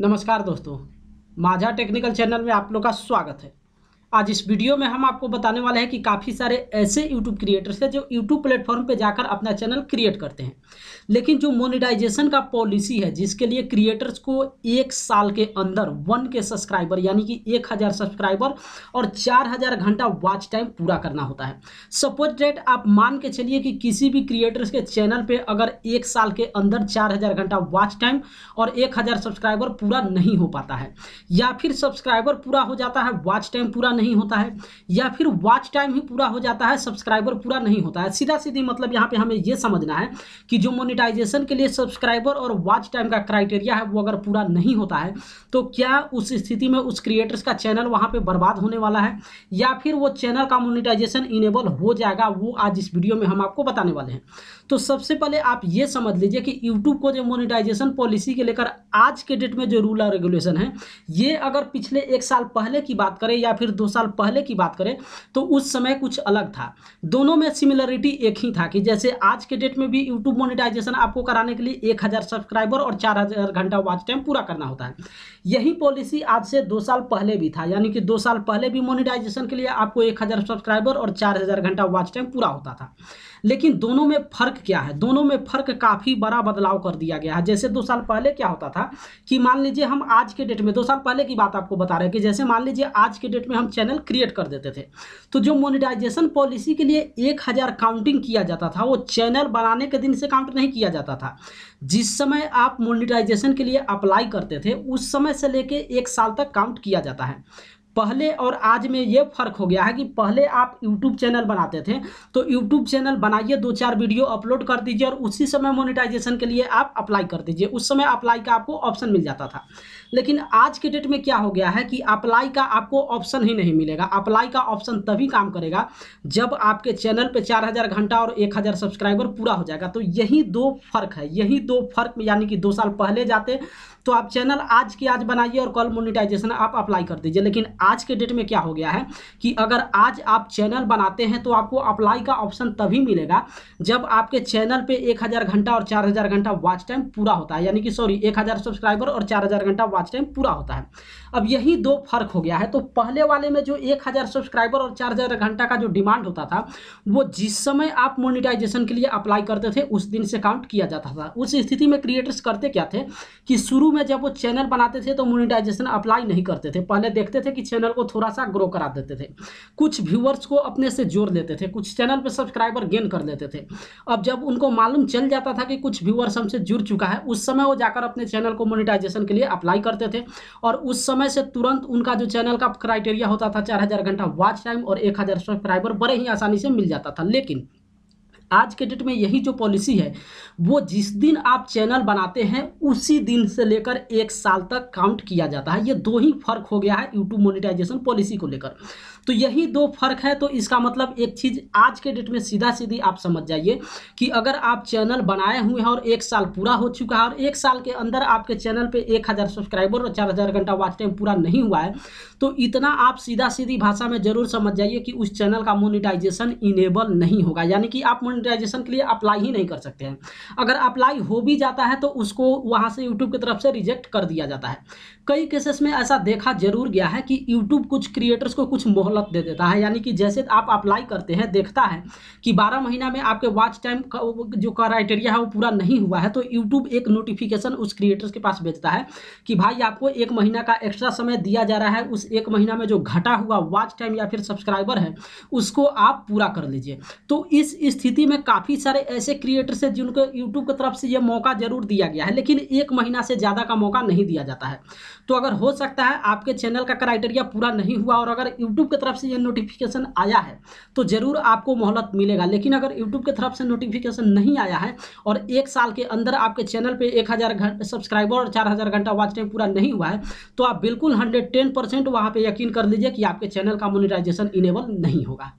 नमस्कार दोस्तों माझा टेक्निकल चैनल में आप लोग का स्वागत है आज इस वीडियो में हम आपको बताने वाले हैं कि काफ़ी सारे ऐसे यूट्यूब क्रिएटर्स हैं जो यूट्यूब प्लेटफॉर्म पे जाकर अपना चैनल क्रिएट करते हैं लेकिन जो मोनिटाइजेशन का पॉलिसी है जिसके लिए क्रिएटर्स को एक साल के अंदर वन के सब्सक्राइबर यानी कि एक हज़ार सब्सक्राइबर और चार हज़ार घंटा वॉच टाइम पूरा करना होता है सपोज डेट आप मान के चलिए कि, कि किसी भी क्रिएटर्स के चैनल पर अगर एक साल के अंदर चार घंटा वॉच टाइम और एक सब्सक्राइबर पूरा नहीं हो पाता है या फिर सब्सक्राइबर पूरा हो जाता है वॉच टाइम पूरा नहीं होता है या फिर वॉच टाइम ही पूरा हो जाता है सब्सक्राइबर पूरा नहीं होता है सीधा सीधी मतलब यहाँ पे हमें ये समझना है कि जो मोनिटाइजेशन के लिए सब्सक्राइबर और वॉच टाइम का क्राइटेरिया है वो अगर पूरा नहीं होता है तो क्या उस स्थिति में उस क्रिएटर्स का चैनल वहाँ पर बर्बाद होने वाला है या फिर वो चैनल का मोनिटाइजेशन इनेबल हो जाएगा वो आज इस वीडियो में हम आपको बताने वाले हैं तो सबसे पहले आप ये समझ लीजिए कि यूट्यूब को जो मोनिटाइजेशन पॉलिसी के लेकर आज के डेट में जो रूल और रेगुलेशन है ये अगर पिछले एक साल पहले की बात करें या फिर दो साल पहले की बात करें तो उस समय कुछ अलग था दोनों में सिमिलरिटी एक ही था कि जैसे आज के डेट में भी यूट्यूब मोनिटाइजेशन आपको कराने के लिए एक हज़ार सब्सक्राइबर और चार हज़ार घंटा वॉच टाइम पूरा करना होता है यही पॉलिसी आज से दो साल पहले भी था यानी कि दो साल पहले भी मोनिटाइजेशन के लिए आपको एक हज़ार सब्सक्राइबर और चार हज़ार घंटा वॉच टाइम पूरा होता था लेकिन दोनों में फ़र्क क्या है दोनों में फ़र्क काफ़ी बड़ा बदलाव कर दिया गया है जैसे दो साल पहले क्या होता था था कि मान लीजिए हम आज के डेट में दो साल पहले की बात आपको बता रहे हैं कि जैसे मान लीजिए आज के डेट में हम चैनल क्रिएट कर देते थे तो जो मोनिटाइजेशन पॉलिसी के लिए एक हज़ार काउंटिंग किया जाता था वो चैनल बनाने के दिन से काउंट नहीं किया जाता था जिस समय आप मोनिटाइजेशन के लिए अप्लाई करते थे उस समय से लेके एक साल तक काउंट किया जाता है पहले और आज में ये फ़र्क हो गया है कि पहले आप यूट्यूब चैनल बनाते थे तो यूट्यूब चैनल बनाइए दो चार वीडियो अपलोड कर दीजिए और उसी समय मोनिटाइजेशन के लिए आप अप्लाई कर दीजिए उस समय अप्लाई का आपको ऑप्शन मिल जाता था लेकिन आज के डेट में क्या हो गया है कि अप्लाई का आपको ऑप्शन ही नहीं मिलेगा अप्लाई का ऑप्शन तभी काम करेगा जब आपके चैनल पे 4000 घंटा और 1000 सब्सक्राइबर पूरा हो जाएगा तो यही दो फर्क है यही दो फर्क यानी कि दो साल पहले जाते तो आप चैनल आज की आज बनाइए और कल मोनिटाइजेशन आप अप्लाई कर दीजिए लेकिन आज के डेट में क्या हो गया है कि अगर आज आप चैनल बनाते हैं तो आपको अप्लाई का ऑप्शन तभी मिलेगा जब आपके चैनल पे 1000 घंटा और 4000 घंटा वॉच टाइम पूरा होता है यानी कि सॉरी 1000 सब्सक्राइबर और 4000 घंटा वॉच टाइम पूरा होता है अब यही दो फर्क हो गया है तो पहले वाले में जो 1000 सब्सक्राइबर और 4000 घंटा का जो डिमांड होता था वो जिस समय आप मोनिटाइजेशन के लिए अप्लाई करते थे उस दिन से काउंट किया जाता था उस स्थिति में क्रिएटर्स करते क्या थे कि शुरू में जब वो चैनल बनाते थे तो मोनिटाइजेशन अप्लाई नहीं करते थे पहले देखते थे कि चैनल को थोड़ा सा ग्रो करा देते थे कुछ व्यूअर्स को अपने से जोड़ लेते थे कुछ चैनल पर सब्सक्राइबर गेन कर लेते थे अब जब उनको मालूम चल जाता था कि कुछ व्यूअर्स हमसे जुड़ चुका है उस समय वो जाकर अपने चैनल को मोनिटाइजेशन के लिए अप्लाई करते थे और उस समय से तुरंत उनका जो चैनल का क्राइटेरिया होता था चार घंटा वॉच टाइम और एक सब्सक्राइबर बड़े ही आसानी से मिल जाता था लेकिन आज के डेट में यही जो पॉलिसी है वो जिस दिन आप चैनल बनाते हैं उसी दिन से लेकर एक साल तक काउंट किया जाता है ये दो ही फर्क हो गया है यूट्यूब मोनिटाइजेशन पॉलिसी को लेकर तो यही दो फर्क है तो इसका मतलब एक चीज़ आज के डेट में सीधा सीधी आप समझ जाइए कि अगर आप चैनल बनाए हुए हैं और एक साल पूरा हो चुका है और एक साल के अंदर आपके चैनल पे एक हज़ार सब्सक्राइबर और चार हज़ार घंटा वाच टाइम पूरा नहीं हुआ है तो इतना आप सीधा सीधी भाषा में जरूर समझ जाइए कि उस चैनल का मोनिटाइजेशन इनेबल नहीं होगा यानी कि आप मोनिटाइजेशन के लिए अप्लाई ही नहीं कर सकते हैं अगर अप्लाई हो भी जाता है तो उसको वहाँ से यूट्यूब की तरफ से रिजेक्ट कर दिया जाता है कई केसेस में ऐसा देखा जरूर गया है कि यूट्यूब कुछ क्रिएटर्स को कुछ मोहलत दे देता है यानी कि जैसे आप अप्लाई करते हैं देखता है कि बारह महीना में आपके वॉच टाइम जो क्राइटेरिया है वो पूरा नहीं हुआ है तो यूट्यूब एक नोटिफिकेशन उस क्रिएटर्स के पास भेजता है कि भाई आपको एक महीना का एक्स्ट्रा समय दिया जा रहा है उस एक महीना में जो घटा हुआ वॉच टाइम या फिर सब्सक्राइबर है उसको आप पूरा कर लीजिए तो इस स्थिति में काफ़ी सारे ऐसे क्रिएटर्स हैं जिनको यूट्यूब की तरफ से ये मौका ज़रूर दिया गया है लेकिन एक महीना से ज़्यादा का मौका नहीं दिया जाता है तो अगर हो सकता है आपके चैनल का क्राइटेरिया पूरा नहीं हुआ और अगर यूट्यूब की तरफ से ये नोटिफिकेशन आया है तो ज़रूर आपको मोहलत मिलेगा लेकिन अगर यूट्यूब की तरफ से नोटिफिकेशन नहीं आया है और एक साल के अंदर आपके चैनल पर एक हज़ार सब्सक्राइबर और चार हज़ार घंटा वॉच टाइम पूरा नहीं हुआ है तो आप बिल्कुल हंड्रेड टेन परसेंट वहाँ पर यकीन कर लीजिए कि आपके चैनल का मोनिटाइजेशन इनेबल नहीं होगा